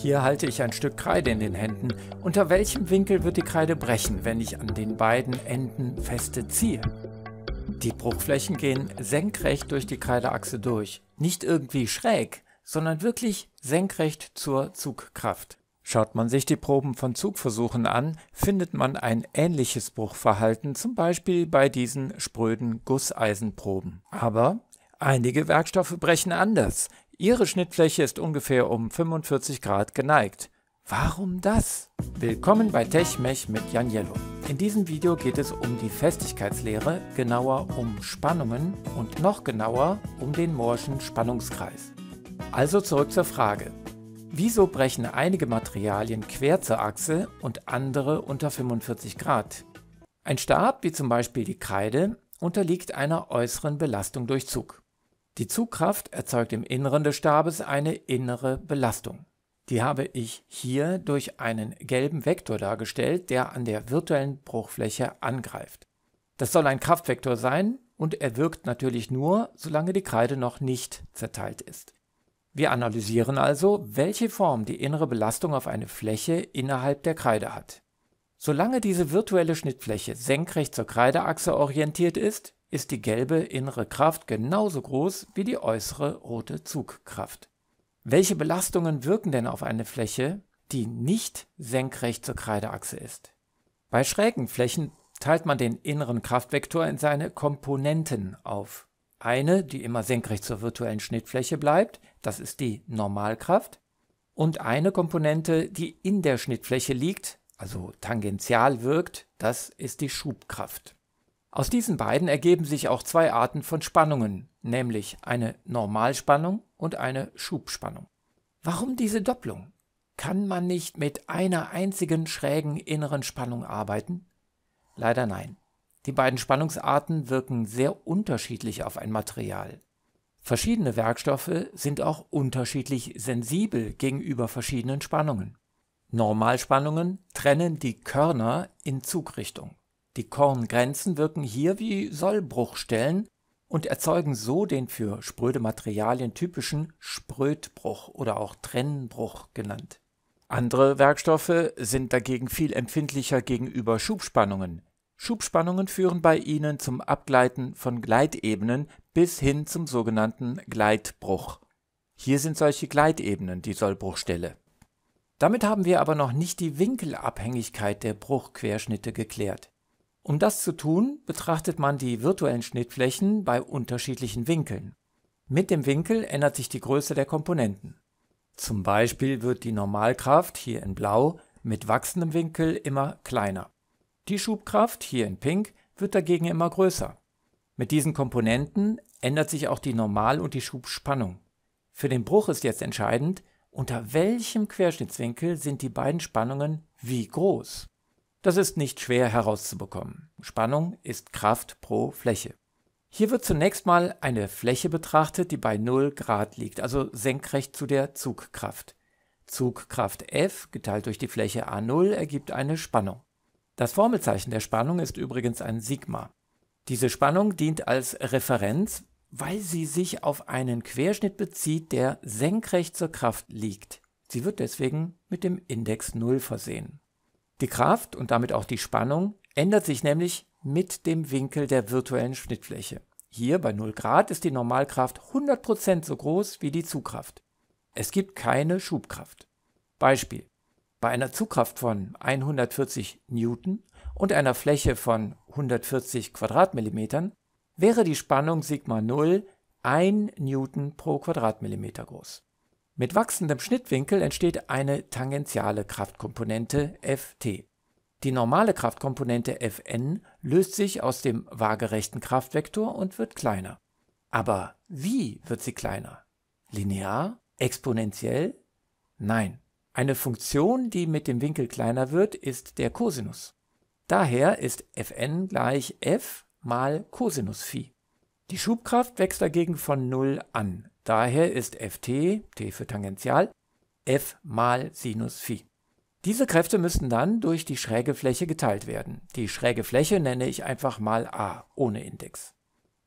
Hier halte ich ein Stück Kreide in den Händen. Unter welchem Winkel wird die Kreide brechen, wenn ich an den beiden Enden feste ziehe? Die Bruchflächen gehen senkrecht durch die Kreideachse durch. Nicht irgendwie schräg, sondern wirklich senkrecht zur Zugkraft. Schaut man sich die Proben von Zugversuchen an, findet man ein ähnliches Bruchverhalten, zum Beispiel bei diesen spröden Gusseisenproben. Aber einige Werkstoffe brechen anders. Ihre Schnittfläche ist ungefähr um 45 Grad geneigt. Warum das? Willkommen bei TechMech mit Jan Janiello. In diesem Video geht es um die Festigkeitslehre, genauer um Spannungen und noch genauer um den Moorschen Spannungskreis. Also zurück zur Frage. Wieso brechen einige Materialien quer zur Achse und andere unter 45 Grad? Ein Stab, wie zum Beispiel die Kreide, unterliegt einer äußeren Belastung durch Zug. Die Zugkraft erzeugt im Inneren des Stabes eine innere Belastung. Die habe ich hier durch einen gelben Vektor dargestellt, der an der virtuellen Bruchfläche angreift. Das soll ein Kraftvektor sein und er wirkt natürlich nur, solange die Kreide noch nicht zerteilt ist. Wir analysieren also, welche Form die innere Belastung auf eine Fläche innerhalb der Kreide hat. Solange diese virtuelle Schnittfläche senkrecht zur Kreideachse orientiert ist, ist die gelbe innere Kraft genauso groß wie die äußere rote Zugkraft. Welche Belastungen wirken denn auf eine Fläche, die nicht senkrecht zur Kreideachse ist? Bei schrägen Flächen teilt man den inneren Kraftvektor in seine Komponenten auf. Eine, die immer senkrecht zur virtuellen Schnittfläche bleibt, das ist die Normalkraft, und eine Komponente, die in der Schnittfläche liegt, also tangential wirkt, das ist die Schubkraft. Aus diesen beiden ergeben sich auch zwei Arten von Spannungen, nämlich eine Normalspannung und eine Schubspannung. Warum diese Doppelung? Kann man nicht mit einer einzigen schrägen inneren Spannung arbeiten? Leider nein. Die beiden Spannungsarten wirken sehr unterschiedlich auf ein Material. Verschiedene Werkstoffe sind auch unterschiedlich sensibel gegenüber verschiedenen Spannungen. Normalspannungen trennen die Körner in Zugrichtung. Die Korngrenzen wirken hier wie Sollbruchstellen und erzeugen so den für spröde Materialien typischen Sprödbruch oder auch Trennbruch genannt. Andere Werkstoffe sind dagegen viel empfindlicher gegenüber Schubspannungen. Schubspannungen führen bei ihnen zum Abgleiten von Gleitebenen bis hin zum sogenannten Gleitbruch. Hier sind solche Gleitebenen die Sollbruchstelle. Damit haben wir aber noch nicht die Winkelabhängigkeit der Bruchquerschnitte geklärt. Um das zu tun, betrachtet man die virtuellen Schnittflächen bei unterschiedlichen Winkeln. Mit dem Winkel ändert sich die Größe der Komponenten. Zum Beispiel wird die Normalkraft hier in blau mit wachsendem Winkel immer kleiner. Die Schubkraft hier in pink wird dagegen immer größer. Mit diesen Komponenten ändert sich auch die Normal- und die Schubspannung. Für den Bruch ist jetzt entscheidend, unter welchem Querschnittswinkel sind die beiden Spannungen wie groß. Das ist nicht schwer herauszubekommen. Spannung ist Kraft pro Fläche. Hier wird zunächst mal eine Fläche betrachtet, die bei 0 Grad liegt, also senkrecht zu der Zugkraft. Zugkraft F geteilt durch die Fläche A0 ergibt eine Spannung. Das Formelzeichen der Spannung ist übrigens ein Sigma. Diese Spannung dient als Referenz, weil sie sich auf einen Querschnitt bezieht, der senkrecht zur Kraft liegt. Sie wird deswegen mit dem Index 0 versehen. Die Kraft und damit auch die Spannung ändert sich nämlich mit dem Winkel der virtuellen Schnittfläche. Hier bei 0 Grad ist die Normalkraft 100% so groß wie die Zugkraft. Es gibt keine Schubkraft. Beispiel. Bei einer Zugkraft von 140 Newton und einer Fläche von 140 Quadratmillimetern wäre die Spannung Sigma 0 1 Newton pro Quadratmillimeter groß. Mit wachsendem Schnittwinkel entsteht eine tangentiale Kraftkomponente Ft. Die normale Kraftkomponente Fn löst sich aus dem waagerechten Kraftvektor und wird kleiner. Aber wie wird sie kleiner? Linear? Exponentiell? Nein. Eine Funktion, die mit dem Winkel kleiner wird, ist der Cosinus. Daher ist Fn gleich f mal Kosinus phi. Die Schubkraft wächst dagegen von 0 an, Daher ist ft, t für tangential, f mal Sinus phi. Diese Kräfte müssen dann durch die schräge Fläche geteilt werden. Die schräge Fläche nenne ich einfach mal a, ohne Index.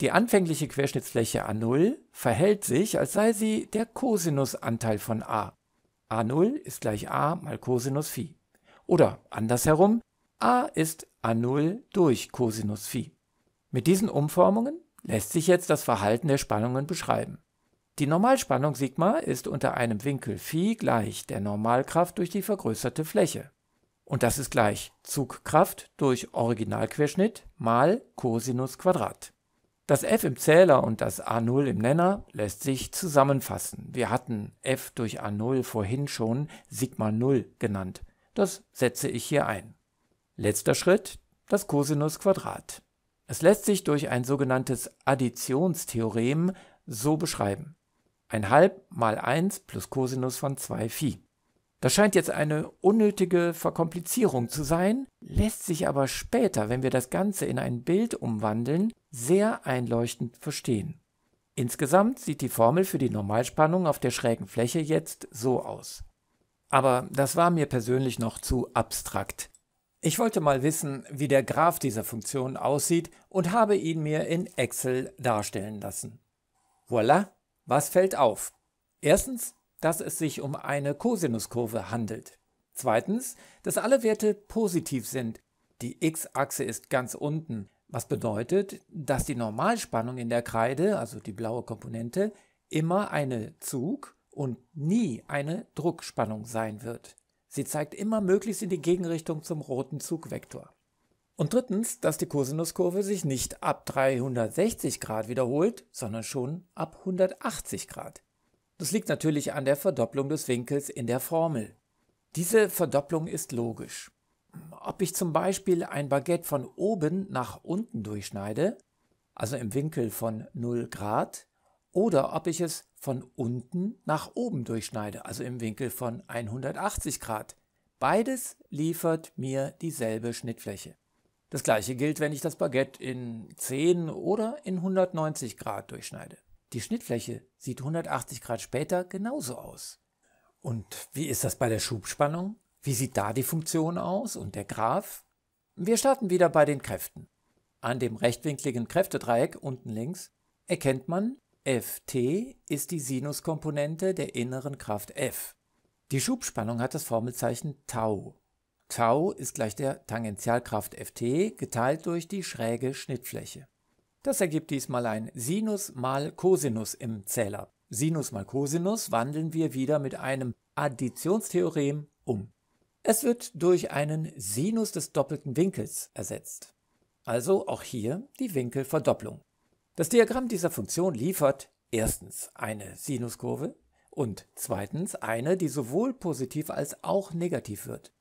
Die anfängliche Querschnittsfläche a0 verhält sich, als sei sie der Cosinusanteil von a. a0 ist gleich a mal Cosinus phi. Oder andersherum, a ist a0 durch Cosinus phi. Mit diesen Umformungen lässt sich jetzt das Verhalten der Spannungen beschreiben. Die Normalspannung Sigma ist unter einem Winkel Phi gleich der Normalkraft durch die vergrößerte Fläche. Und das ist gleich Zugkraft durch Originalquerschnitt mal Cosinus Quadrat. Das f im Zähler und das a0 im Nenner lässt sich zusammenfassen. Wir hatten f durch a0 vorhin schon Sigma 0 genannt. Das setze ich hier ein. Letzter Schritt, das Cosinus Quadrat. Es lässt sich durch ein sogenanntes Additionstheorem so beschreiben. 1,5 mal 1 plus Cosinus von 2 Phi. Das scheint jetzt eine unnötige Verkomplizierung zu sein, lässt sich aber später, wenn wir das Ganze in ein Bild umwandeln, sehr einleuchtend verstehen. Insgesamt sieht die Formel für die Normalspannung auf der schrägen Fläche jetzt so aus. Aber das war mir persönlich noch zu abstrakt. Ich wollte mal wissen, wie der Graph dieser Funktion aussieht und habe ihn mir in Excel darstellen lassen. Voilà, was fällt auf? Erstens, dass es sich um eine Kosinuskurve handelt. Zweitens, dass alle Werte positiv sind. Die x-Achse ist ganz unten, was bedeutet, dass die Normalspannung in der Kreide, also die blaue Komponente, immer eine Zug- und nie eine Druckspannung sein wird. Sie zeigt immer möglichst in die Gegenrichtung zum roten Zugvektor. Und drittens, dass die Kosinuskurve sich nicht ab 360 Grad wiederholt, sondern schon ab 180 Grad. Das liegt natürlich an der Verdopplung des Winkels in der Formel. Diese Verdopplung ist logisch. Ob ich zum Beispiel ein Baguette von oben nach unten durchschneide, also im Winkel von 0 Grad, oder ob ich es von unten nach oben durchschneide, also im Winkel von 180 Grad. Beides liefert mir dieselbe Schnittfläche. Das gleiche gilt, wenn ich das Baguette in 10 oder in 190 Grad durchschneide. Die Schnittfläche sieht 180 Grad später genauso aus. Und wie ist das bei der Schubspannung? Wie sieht da die Funktion aus und der Graph? Wir starten wieder bei den Kräften. An dem rechtwinkligen Kräftedreieck unten links erkennt man, ft ist die Sinuskomponente der inneren Kraft f. Die Schubspannung hat das Formelzeichen Tau. Tau ist gleich der Tangentialkraft Ft geteilt durch die schräge Schnittfläche. Das ergibt diesmal ein Sinus mal Cosinus im Zähler. Sinus mal Cosinus wandeln wir wieder mit einem Additionstheorem um. Es wird durch einen Sinus des doppelten Winkels ersetzt. Also auch hier die Winkelverdopplung. Das Diagramm dieser Funktion liefert erstens eine Sinuskurve und zweitens eine, die sowohl positiv als auch negativ wird.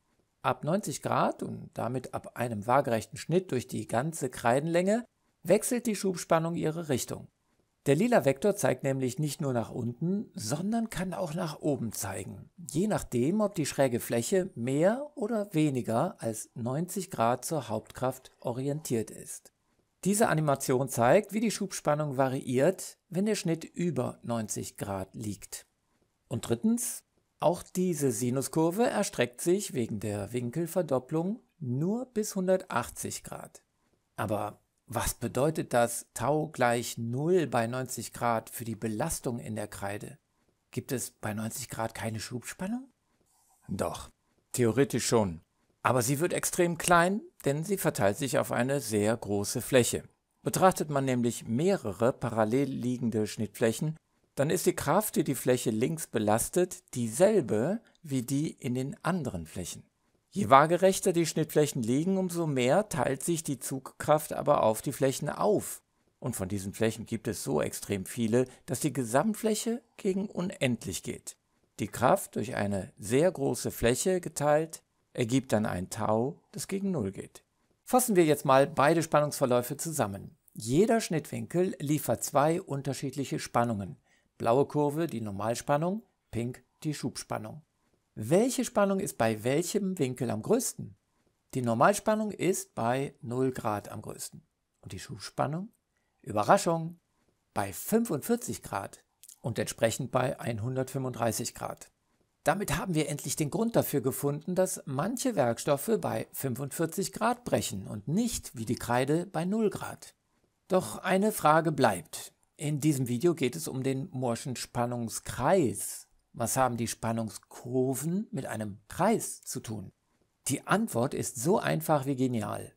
Ab 90 Grad und damit ab einem waagerechten Schnitt durch die ganze Kreidenlänge wechselt die Schubspannung ihre Richtung. Der lila Vektor zeigt nämlich nicht nur nach unten, sondern kann auch nach oben zeigen, je nachdem, ob die schräge Fläche mehr oder weniger als 90 Grad zur Hauptkraft orientiert ist. Diese Animation zeigt, wie die Schubspannung variiert, wenn der Schnitt über 90 Grad liegt. Und drittens, auch diese Sinuskurve erstreckt sich wegen der Winkelverdopplung nur bis 180 Grad. Aber was bedeutet das Tau gleich 0 bei 90 Grad für die Belastung in der Kreide? Gibt es bei 90 Grad keine Schubspannung? Doch, theoretisch schon. Aber sie wird extrem klein, denn sie verteilt sich auf eine sehr große Fläche. Betrachtet man nämlich mehrere parallel liegende Schnittflächen, dann ist die Kraft, die die Fläche links belastet, dieselbe wie die in den anderen Flächen. Je waagerechter die Schnittflächen liegen, umso mehr teilt sich die Zugkraft aber auf die Flächen auf. Und von diesen Flächen gibt es so extrem viele, dass die Gesamtfläche gegen unendlich geht. Die Kraft durch eine sehr große Fläche geteilt ergibt dann ein Tau, das gegen Null geht. Fassen wir jetzt mal beide Spannungsverläufe zusammen. Jeder Schnittwinkel liefert zwei unterschiedliche Spannungen. Blaue Kurve die Normalspannung, pink die Schubspannung. Welche Spannung ist bei welchem Winkel am größten? Die Normalspannung ist bei 0 Grad am größten. Und die Schubspannung? Überraschung! Bei 45 Grad und entsprechend bei 135 Grad. Damit haben wir endlich den Grund dafür gefunden, dass manche Werkstoffe bei 45 Grad brechen und nicht wie die Kreide bei 0 Grad. Doch eine Frage bleibt. In diesem Video geht es um den Moorschen Spannungskreis. Was haben die Spannungskurven mit einem Kreis zu tun? Die Antwort ist so einfach wie genial.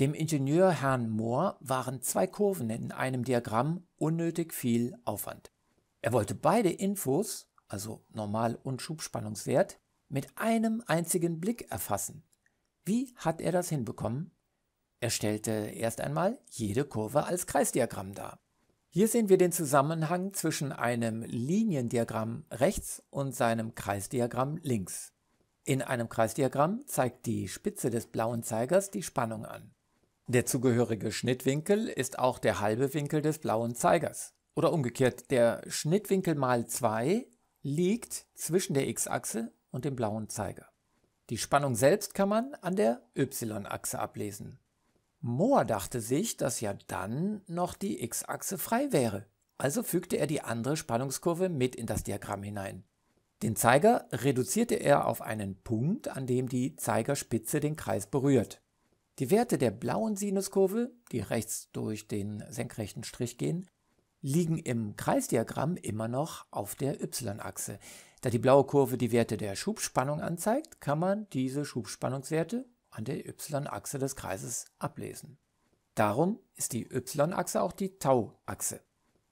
Dem Ingenieur Herrn Mohr waren zwei Kurven in einem Diagramm unnötig viel Aufwand. Er wollte beide Infos, also Normal- und Schubspannungswert, mit einem einzigen Blick erfassen. Wie hat er das hinbekommen? Er stellte erst einmal jede Kurve als Kreisdiagramm dar. Hier sehen wir den Zusammenhang zwischen einem Liniendiagramm rechts und seinem Kreisdiagramm links. In einem Kreisdiagramm zeigt die Spitze des blauen Zeigers die Spannung an. Der zugehörige Schnittwinkel ist auch der halbe Winkel des blauen Zeigers. Oder umgekehrt, der Schnittwinkel mal 2 liegt zwischen der x-Achse und dem blauen Zeiger. Die Spannung selbst kann man an der y-Achse ablesen. Mohr dachte sich, dass ja dann noch die x-Achse frei wäre, also fügte er die andere Spannungskurve mit in das Diagramm hinein. Den Zeiger reduzierte er auf einen Punkt, an dem die Zeigerspitze den Kreis berührt. Die Werte der blauen Sinuskurve, die rechts durch den senkrechten Strich gehen, liegen im Kreisdiagramm immer noch auf der y-Achse. Da die blaue Kurve die Werte der Schubspannung anzeigt, kann man diese Schubspannungswerte an der y-Achse des Kreises ablesen. Darum ist die y-Achse auch die Tau-Achse.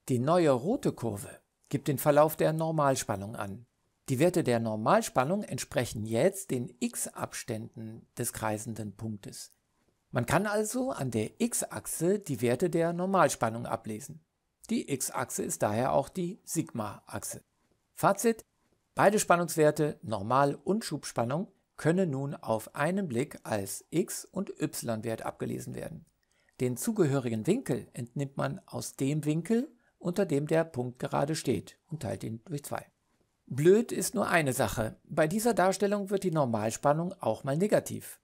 Die neue rote Kurve gibt den Verlauf der Normalspannung an. Die Werte der Normalspannung entsprechen jetzt den x-Abständen des kreisenden Punktes. Man kann also an der x-Achse die Werte der Normalspannung ablesen. Die x-Achse ist daher auch die Sigma-Achse. Fazit, beide Spannungswerte Normal- und Schubspannung könne nun auf einen Blick als x- und y-Wert abgelesen werden. Den zugehörigen Winkel entnimmt man aus dem Winkel, unter dem der Punkt gerade steht und teilt ihn durch zwei. Blöd ist nur eine Sache. Bei dieser Darstellung wird die Normalspannung auch mal negativ.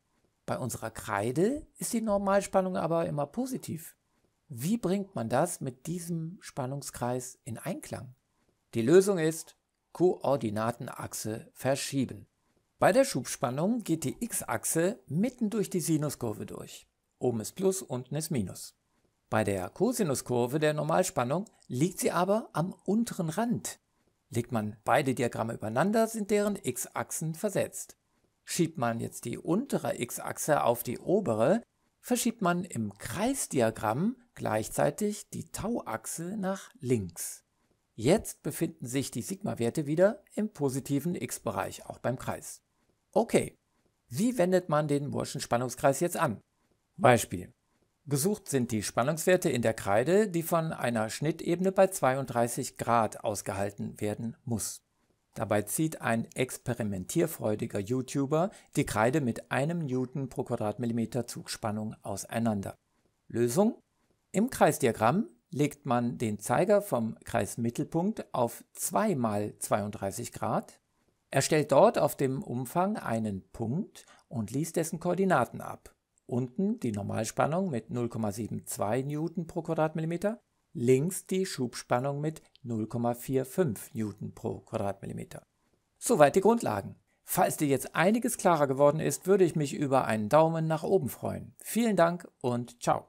Bei unserer Kreide ist die Normalspannung aber immer positiv. Wie bringt man das mit diesem Spannungskreis in Einklang? Die Lösung ist Koordinatenachse verschieben. Bei der Schubspannung geht die x-Achse mitten durch die Sinuskurve durch. Oben ist Plus, unten ist Minus. Bei der Kosinuskurve der Normalspannung liegt sie aber am unteren Rand. Legt man beide Diagramme übereinander, sind deren x-Achsen versetzt. Schiebt man jetzt die untere x-Achse auf die obere, verschiebt man im Kreisdiagramm gleichzeitig die Tau-Achse nach links. Jetzt befinden sich die Sigma-Werte wieder im positiven x-Bereich, auch beim Kreis. Okay, wie wendet man den Moore'schen Spannungskreis jetzt an? Beispiel. Gesucht sind die Spannungswerte in der Kreide, die von einer Schnittebene bei 32 Grad ausgehalten werden muss. Dabei zieht ein experimentierfreudiger YouTuber die Kreide mit einem Newton pro Quadratmillimeter Zugspannung auseinander. Lösung? Im Kreisdiagramm legt man den Zeiger vom Kreismittelpunkt auf 2 mal 32 Grad er stellt dort auf dem Umfang einen Punkt und liest dessen Koordinaten ab. Unten die Normalspannung mit 0,72 Newton pro Quadratmillimeter, links die Schubspannung mit 0,45 Newton pro Quadratmillimeter. Soweit die Grundlagen. Falls dir jetzt einiges klarer geworden ist, würde ich mich über einen Daumen nach oben freuen. Vielen Dank und ciao.